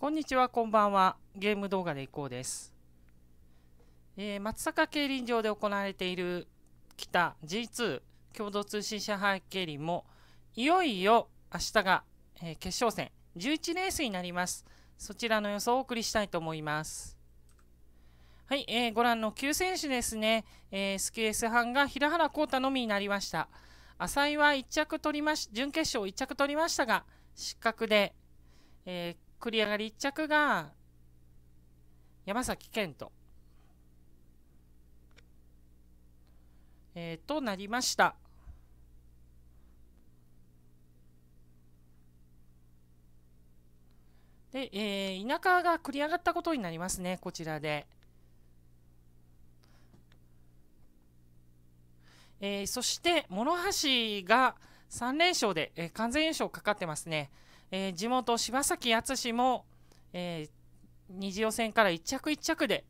こんにちは、こんばんは。ゲーム動画でいこうです。えー、松坂競輪場で行われている北 G2 共同通信社杯競輪も、いよいよ明日が、えー、決勝戦、11レースになります。そちらの予想をお送りしたいと思います。はい、えー、ご覧の9選手ですね、えー、スキー S 班が平原浩太のみになりました。浅井は1着取りまし準決勝1着取りましたが、失格で、えー繰り上がり1着が山崎賢人、えー、となりました。で、えー、田舎が繰り上がったことになりますね、こちらで。えー、そして、諸橋が3連勝で、えー、完全優勝かかってますね。えー、地元柴崎淳も、えー、二次予選から1着1着で、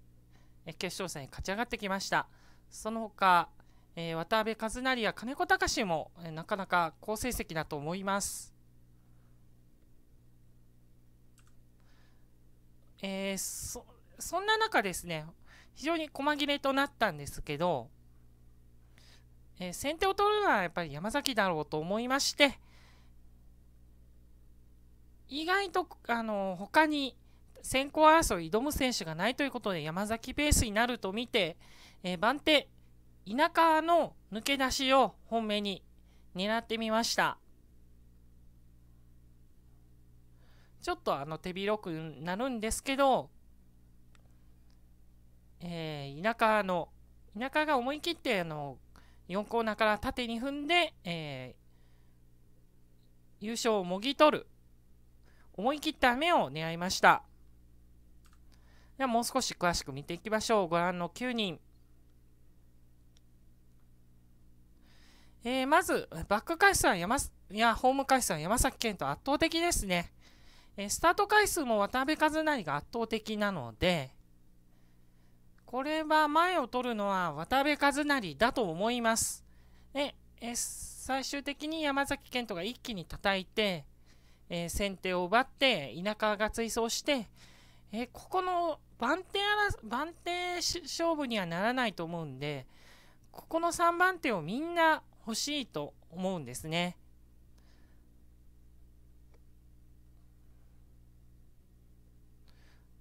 えー、決勝戦に勝ち上がってきましたその他、えー、渡辺和成や金子隆も、えー、なかなか好成績だと思いますえー、そそんな中ですね非常に細切れとなったんですけど、えー、先手を取るのはやっぱり山崎だろうと思いまして、意外とあの他に先行争い挑む選手がないということで山崎ペースになると見て、えー、番手田舎の抜け出しを本命に狙ってみましたちょっとあの手広くなるんですけど、えー、田舎の田舎が思い切ってあの4コーナーから縦に踏んで、えー、優勝をもぎ取る思い切った雨を狙いました。ではもう少し詳しく見ていきましょう。ご覧の9人。えー、まず、バック回数は山やホーム回数は山崎健人圧倒的ですね。えー、スタート回数も渡辺和成が圧倒的なので、これは前を取るのは渡辺和成だと思います。え最終的に山崎健人が一気に叩いて、えー、先手を奪って田舎が追走して、えー、ここの番手番手勝負にはならないと思うんでここの3番手をみんな欲しいと思うんですね。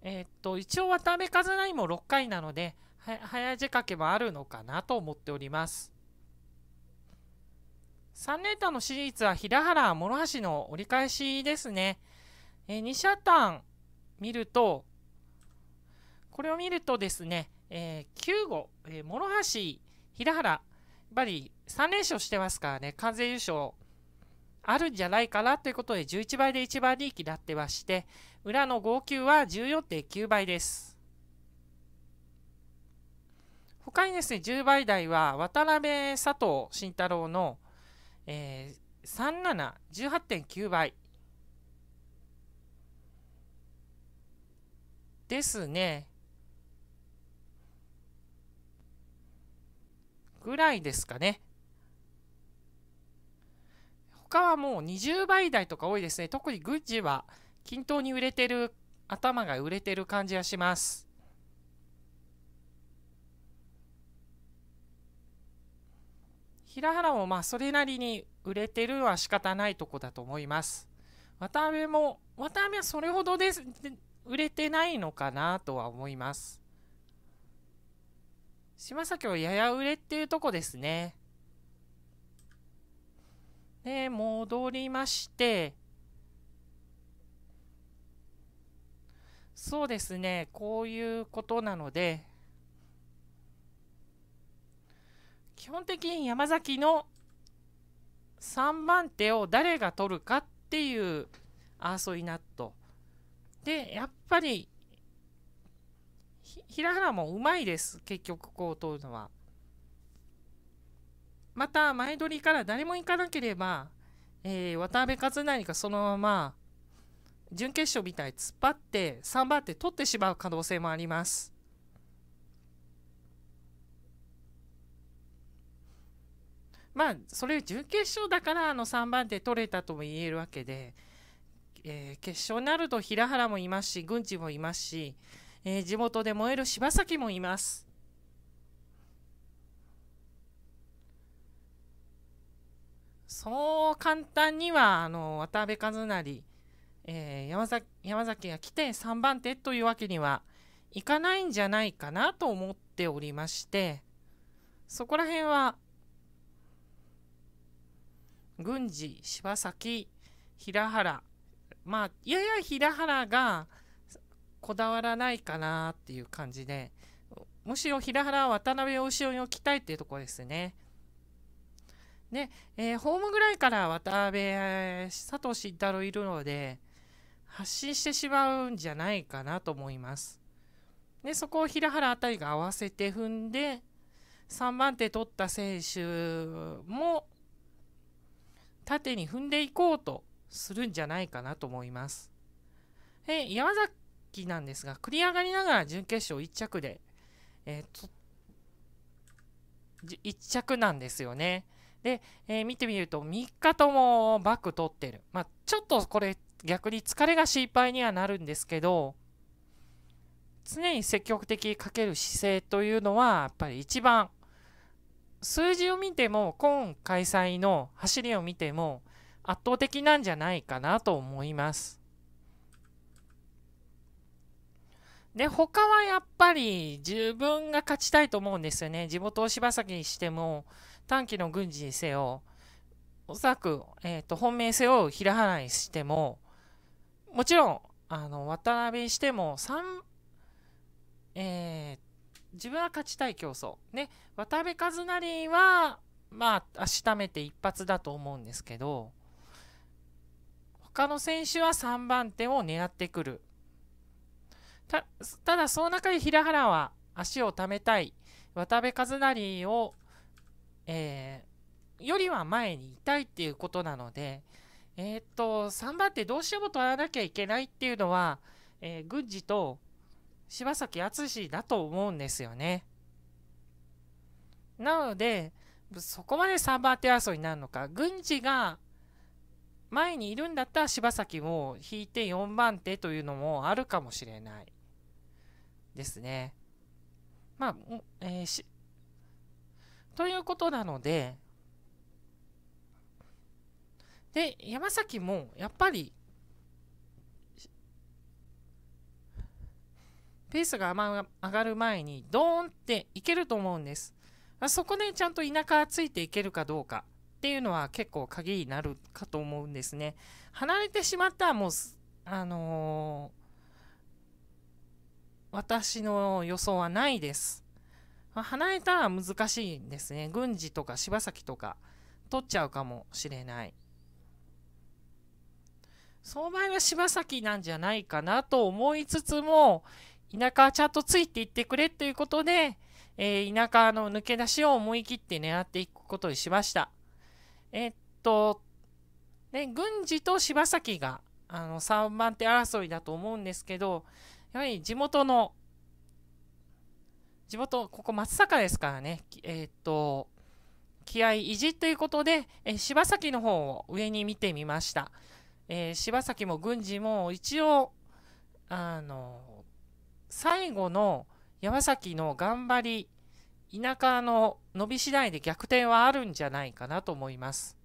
えー、っと一応渡辺和成も6回なので早仕掛けもあるのかなと思っております。3連単のシリーズは平原、諸橋の折り返しですね。えー、2シ単見ると、これを見るとですね、えー、9号、えー、諸橋、平原、やっぱり3連勝してますからね、完全優勝あるんじゃないかなということで、11倍で1番利益になってまして、裏の号泣は14.9倍です。他にですね、10倍台は渡辺佐藤慎太郎のえー、3718.9倍ですねぐらいですかね他はもう20倍台とか多いですね特にグッチは均等に売れてる頭が売れてる感じがします平原もまあそれなりに売れてるのは仕方ないとこだと思います渡辺も渡辺はそれほどです売れてないのかなとは思います島崎はやや売れっていうとこですねで戻りましてそうですねこういうことなので基本的に山崎の3番手を誰が取るかっていう争いなと。で、やっぱり、平原もうまいです、結局こう取るのは。また、前取りから誰も行かなければ、えー、渡辺和成がそのまま、準決勝みたいに突っ張って、3番手取ってしまう可能性もあります。まあそれ準決勝だからあの3番手取れたとも言えるわけで、えー、決勝になると平原もいますし郡司もいますし、えー、地元で燃える柴崎もいます。そう簡単にはあの渡辺和成、えー、山崎山崎が来て3番手というわけにはいかないんじゃないかなと思っておりましてそこら辺は郡司柴崎平原まあやや平原がこだわらないかなっていう感じでむしろ平原は渡辺を後ろに置きたいっていうとこですね。で、えー、ホームぐらいから渡辺、佐藤慎太郎いるので、発信してしまうんじゃないかなと思います。で、そこを平原あたりが合わせて踏んで、3番手取った選手も縦に踏んでいこうとするんじゃないかなと思います。え山崎なんですが、繰り上がりながら準決勝1着で、えー、と1着なんですよね。で、えー、見てみると3日ともバック取ってる。まあ、ちょっとこれ逆に疲れが心配にはなるんですけど、常に積極的にかける姿勢というのはやっぱり一番数字を見ても今開催の走りを見ても圧倒的なんじゃないかなと思います。で他はやっぱり自分が勝ちたいと思うんですよね。地元を柴崎にしても短期の軍事にせよおそらく、えーと、本命背負う平原にしてももちろんあの渡辺にしても3えー、と、自分は勝ちたい競争。ね、渡辺和成は、まあ、足ためて一発だと思うんですけど、他の選手は3番手を狙ってくる。たただ、その中で平原は足をためたい。渡辺和成を、えー、よりは前にいたいっていうことなので、えー、っと、3番手どうしても取らなきゃいけないっていうのは、えー、軍事と柴崎淳だと思うんですよね。なので、そこまで3番手争いになるのか、軍事が前にいるんだったら柴崎も引いて4番手というのもあるかもしれないですね。まあ、えー、し、ということなので、で、山崎もやっぱりペースが上がる前にドーンっていけると思うんです。そこでちゃんと田舎ついていけるかどうかっていうのは結構鍵になるかと思うんですね。離れてしまったらもう、あのー、私の予想はないです。離れたら難しいんですね。軍事とか柴崎とか取っちゃうかもしれない。その場合は柴崎なんじゃないかなと思いつつも、田舎はちゃんとついていってくれということで、えー、田舎の抜け出しを思い切って狙っていくことにしました。えー、っと、ね、郡司と柴崎があの3番手争いだと思うんですけど、やはり地元の、地元、ここ松坂ですからね、えー、っと、気合維持ということで、えー、柴崎の方を上に見てみました。えー、柴崎も郡司も一応、あの最後の山崎の頑張り田舎の伸び次第で逆転はあるんじゃないかなと思います。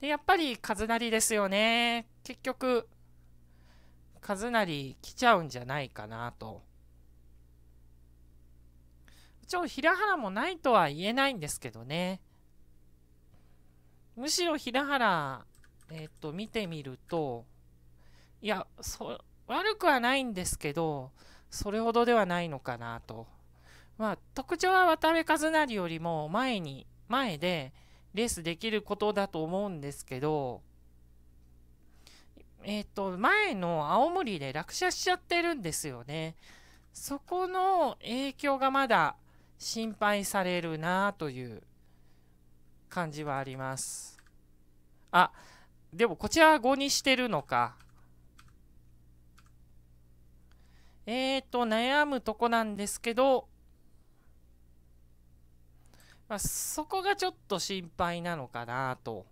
でやっぱり一なりですよね。結局一なり来ちゃうんじゃないかなと。一応平原もないとは言えないんですけどね。むしろ平原、えっ、と、見てみると、いや、そ、悪くはないんですけど、それほどではないのかなと。まあ、特徴は渡辺和成よりも前に、前でレースできることだと思うんですけど、えっ、ー、と、前の青森で落車しちゃってるんですよね。そこの影響がまだ心配されるなという感じはあります。あ、でもこちらは5にしてるのか。えーと、悩むとこなんですけど、まあ、そこがちょっと心配なのかなと。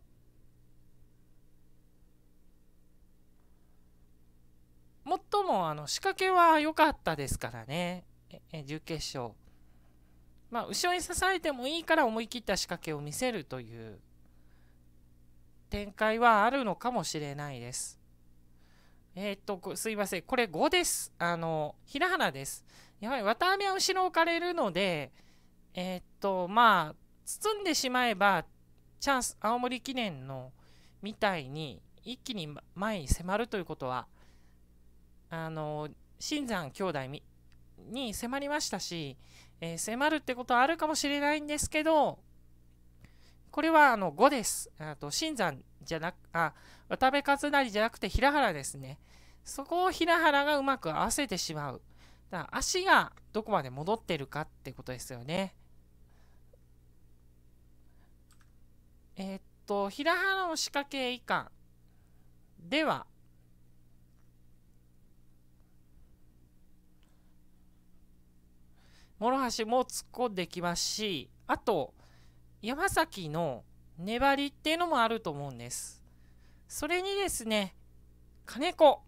もっともあの仕掛けは良かったですからね、え準決勝。まあ、後ろに支えてもいいから思い切った仕掛けを見せるという展開はあるのかもしれないです。えー、っと、すいません。これ5です。あの、平原です。やはり綿あめは後ろ置かれるので、えー、っと、まあ、包んでしまえば、チャンス、青森記念のみたいに、一気に前に迫るということは、あの、新山兄弟に迫りましたし、えー、迫るってことはあるかもしれないんですけど、これはあの5です。あと新山じゃなく、あ、渡辺和成じゃなくて平原ですね。そこを平原がうまく合わせてしまう。だから足がどこまで戻ってるかってことですよね。えー、っと、平原の仕掛け以下では、諸橋も突っ込んできますし、あと、山崎の粘りっていうのもあると思うんです。それにですね、金子。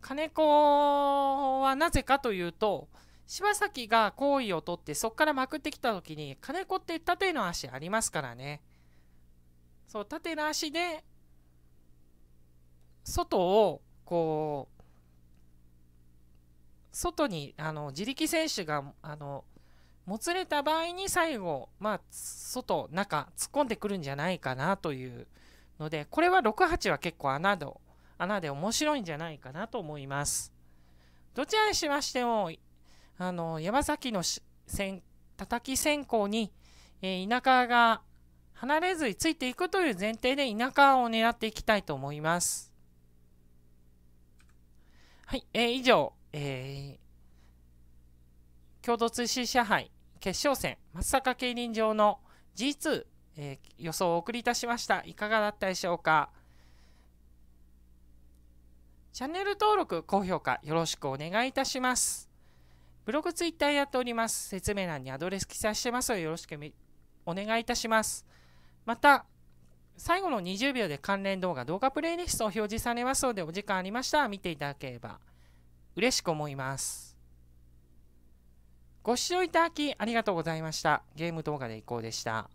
金子はなぜかというと柴崎が好意を取ってそこからまくってきた時に金子って縦の足ありますからねそう縦の足で外をこう外にあの自力選手があのもつれた場合に最後、まあ、外中突っ込んでくるんじゃないかなというのでこれは68は結構穴戸穴で面白いんじゃないかなと思います。どちらにしましても、あの、山崎の叩き線香に、えー、田舎が離れずについていくという前提で田舎を狙っていきたいと思います。はい、えー、以上、えー、共同通信社杯決勝戦松阪競輪場の G2、えー、予想をお送りいたしました。いかがだったでしょうかチャンネル登録、高評価よろしくお願いいたします。ブログ、ツイッターやっております。説明欄にアドレス記載してますのでよろしくお願いいたします。また、最後の20秒で関連動画、動画プレイリストを表示されますのでお時間ありましたら見ていただければ嬉しく思います。ご視聴いただきありがとうございました。ゲーム動画でいこうでした。